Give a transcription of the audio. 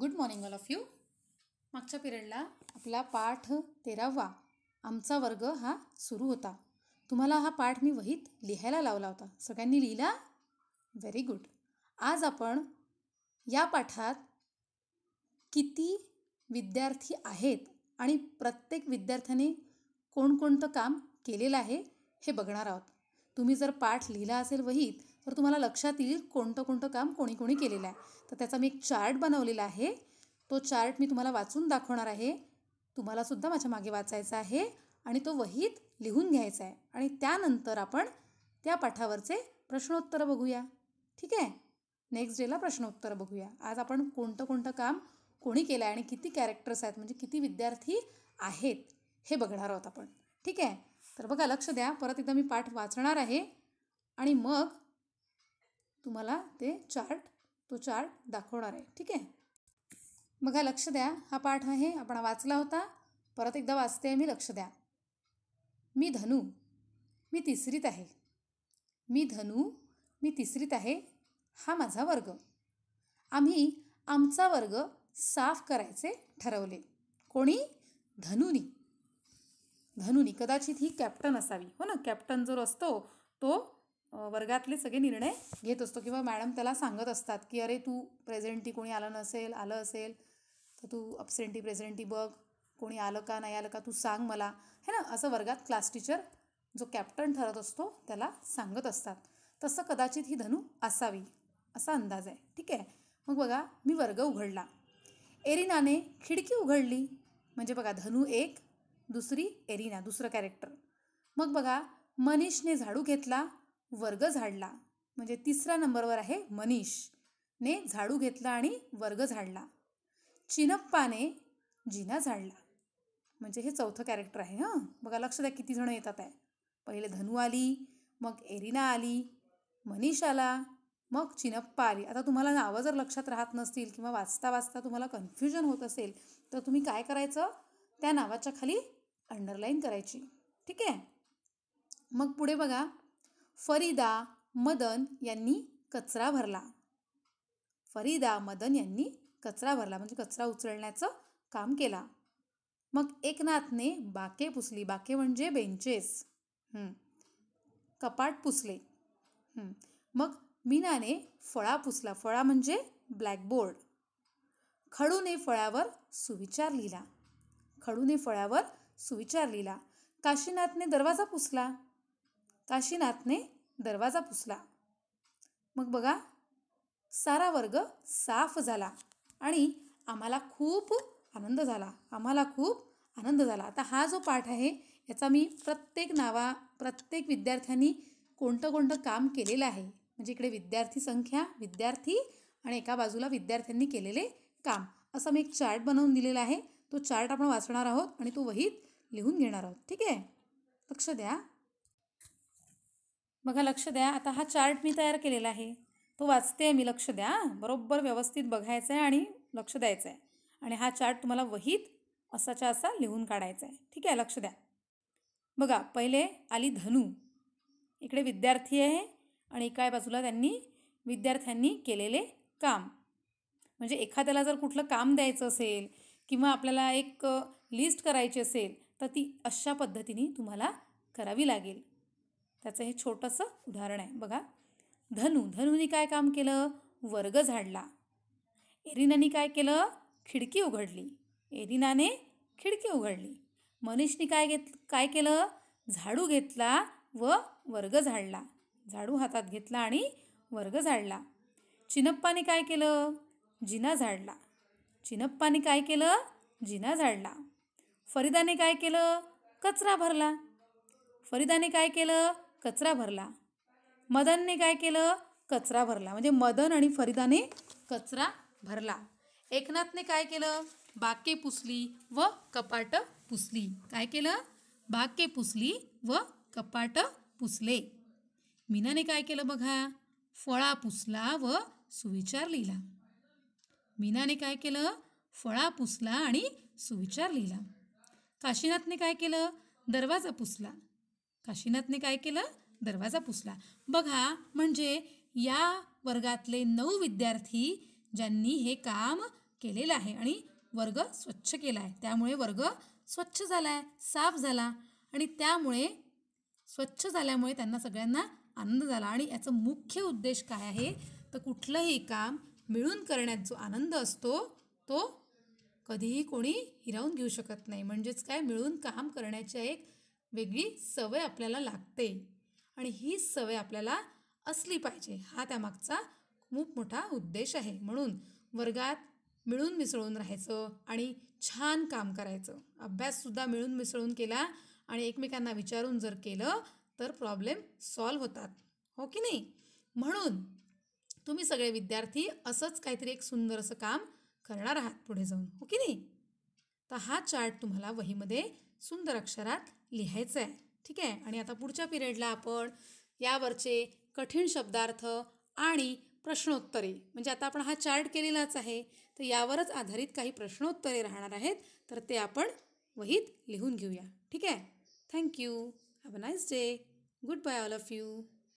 good morning all of you मागच्या पिरियडला आपला पाठ तेरावा आमचा वर्ग हा सुरू होता तुम्हाला हा पाठ मी वहीत लिहायला लावला होता सगळ्यांनी लिहिला व्हेरी गुड आज आपण या पाठात किती विद्यार्थी आहेत आणि प्रत्येक विद्यार्थ्याने कोणकोणतं काम केलेलं आहे हे बघणार आहोत तुम्ही जर पाठ लिहिला असेल वहीत तर तुम्हाला लक्षात येईल कोणतं कोणतं काम कोणी कोणी केलेलं आहे तर त्याचा मी एक चार्ट बनवलेला आहे तो चार्ट मी तुम्हाला वाचून दाखवणार आहे तुम्हालासुद्धा माझ्या मागे वाचायचा आहे आणि तो वहीत लिहून घ्यायचा आहे आणि त्यानंतर आपण त्या पाठावरचे प्रश्नोत्तरं बघूया ठीक आहे नेक्स्ट डेला प्रश्नोत्तरं बघूया आज आपण कोणतं कोणतं काम कोणी केलं आहे आणि किती कॅरेक्टर्स आहेत म्हणजे किती विद्यार्थी आहेत हे बघणार आहोत आपण ठीक आहे तर बघा लक्ष द्या परत एकदा मी पाठ वाचणार आहे आणि मग तुम्हाला ते चार्ट तो चार्ट दाखवणार आहे ठीक आहे बघा लक्ष द्या हा पाठ आहे आपण वाचला होता परत एकदा वाचते आहे मी लक्ष द्या मी धनू मी तिसरीत आहे मी धनू मी तिसरीत आहे हा माझा वर्ग आम्ही आमचा वर्ग साफ करायचे ठरवले कोणी धनुनी धनुनी कदाचित ही कॅप्टन असावी हो ना कॅप्टन जो असतो तो वर्गातले सगळे निर्णय घेत असतो किंवा मॅडम त्याला सांगत असतात की अरे तू प्रेझेंटी कोणी आलं नसेल आलं असेल तर तू अप्सेंटी प्रेझेंटी बघ कोणी आलं का नाही आलं का तू सांग मला है ना असं वर्गात क्लास टीचर जो कॅप्टन ठरत असतो त्याला सांगत असतात तसं कदाचित ही धनू असावी असा अंदाज आहे ठीक आहे मग बघा मी वर्ग उघडला एरिनाने खिडकी उघडली म्हणजे बघा धनू एक दुसरी एरिना दुसरं कॅरेक्टर मग बघा मनीषने झाडू घेतला वर्ग झाडला म्हणजे तिसऱ्या नंबरवर आहे मनीष ने झाडू घेतला आणि वर्ग झाडला चिनप्पाने जिना झाडला म्हणजे हे चौथं कॅरेक्टर आहे हां बघा लक्ष द्या किती जणं येतात आहे पहिले धनू आली मग एरिना आली मनीष आला मग चिनप्पा आली आता तुम्हाला नावं जर लक्षात राहत नसतील किंवा वाचता वाचता तुम्हाला कन्फ्युजन होत असेल तर तुम्ही काय करायचं त्या नावाच्या खाली अंडरलाईन करायची ठीक आहे मग पुढे बघा फरीदा मदन यांनी कचरा भरला फरीदा मदन यांनी कचरा भरला म्हणजे कचरा उचलण्याचं काम केला मग एकनाथने बाके पुसली बाके म्हणजे बेंचेस कपाट पुसले मग मीनाने फळा पुसला फळा म्हणजे ब्लॅकबोर्ड खडूने फळावर सुविचार लिहिला खडूने फळावर सुविचार लिहिला काशीनाथने दरवाजा पुसला काशीनाथने दरवाजा पुसला मग बघा सारा वर्ग साफ झाला आणि आम्हाला खूप आनंद झाला आम्हाला खूप आनंद झाला आता हा जो पाठ आहे याचा मी प्रत्येक नावा प्रत्येक विद्यार्थ्यांनी कोणतं कोणतं काम केलेलं आहे म्हणजे इकडे विद्यार्थी संख्या विद्यार्थी आणि एका बाजूला विद्यार्थ्यांनी केलेले काम असा मी एक चार्ट बनवून दिलेला आहे तो चार्ट आपण वाचणार आहोत आणि तो वहीत लिहून घेणार आहोत ठीक आहे लक्ष द्या बघा लक्ष द्या आता हा चार्ट मी तयार केलेला आहे तो वाचते मी लक्ष द्या बरोबर व्यवस्थित बघायचं आहे आणि लक्ष द्यायचं आहे आणि हा चार्ट तुम्हाला वहीत असाच्या असा लिहून काढायचा आहे ठीक आहे लक्ष द्या बघा पहिले आली धनू इकडे विद्यार्थी आहे आणि एका बाजूला त्यांनी विद्यार्थ्यांनी केलेले काम म्हणजे एखाद्याला जर कुठलं काम द्यायचं असेल किंवा आपल्याला एक लिस्ट करायची असेल तर ती अशा पद्धतीने तुम्हाला करावी लागेल त्याचं हे छोटंसं उदाहरण आहे बघा धनु धनुनी काय काम केलं वर्ग झाडला एरिनाने काय केलं खिडकी उघडली एरिनाने खिडकी उघडली मनीषनी काय घेत काय केलं झाडू घेतला व वर्ग झाडला झाडू हातात घेतला आणि वर्ग झाडला चिनप्पाने काय केलं जिना झाडला चिनप्पाने काय केलं जिना झाडला फरिदाने काय केलं कचरा भरला फरिदाने काय केलं कचरा भरला मदनने काय केलं कचरा भरला म्हणजे मदन आणि फरिदाने कचरा भरला एकनाथने काय केलं बाके पुसली व कपाट पुसली काय केलं बाके पुसली व कपाट पुसले मीनाने काय केलं बघा फळा पुसला व सुविचार लिहिला मीनाने काय केलं फळा पुसला आणि सुविचार लिहिला काशीनाथने काय केलं दरवाजा पुसला काशीनाथने काय केलं दरवाजा पुसला बघा म्हणजे या वर्गातले नऊ विद्यार्थी ज्यांनी हे काम केलेलं आहे आणि वर्ग स्वच्छ केला आहे त्यामुळे वर्ग स्वच्छ झाला आहे साफ झाला आणि त्यामुळे स्वच्छ झाल्यामुळे त्यांना सगळ्यांना आनंद झाला आणि याचा मुख्य उद्देश काय आहे तर कुठलंही काम मिळून करण्यात जो आनंद असतो तो कधीही कोणी हिरावून घेऊ शकत नाही म्हणजेच काय मिळून काम करण्याचे एक वेगळी सवय आपल्याला लागते आणि ही सवय आपल्याला असली पाहिजे हा त्यामागचा खूप मोठा उद्देश आहे म्हणून वर्गात मिळून मिसळून राहायचं आणि छान काम करायचं अभ्याससुद्धा मिळून मिसळून केला आणि एकमेकांना विचारून जर केलं तर प्रॉब्लेम सॉल्व होतात हो की नाही म्हणून तुम्ही सगळे विद्यार्थी असंच काहीतरी एक सुंदर असं काम करणार आहात पुढे जाऊन हो की नाही तर हा चार्ट तुम्हाला वहीमध्ये सुंदर अक्षरात लिहायचं आहे ठीक आहे आणि आता पुढच्या पिरियडला आपण यावरचे कठीण शब्दार्थ आणि प्रश्नोत्तरे म्हणजे आता आपण हा चार्ट केलेलाच आहे तर यावरच आधारित काही प्रश्नोत्तरे राहणार आहेत तर ते आपण वहीत लिहून घेऊया ठीक आहे thank you have a nice day goodbye all of you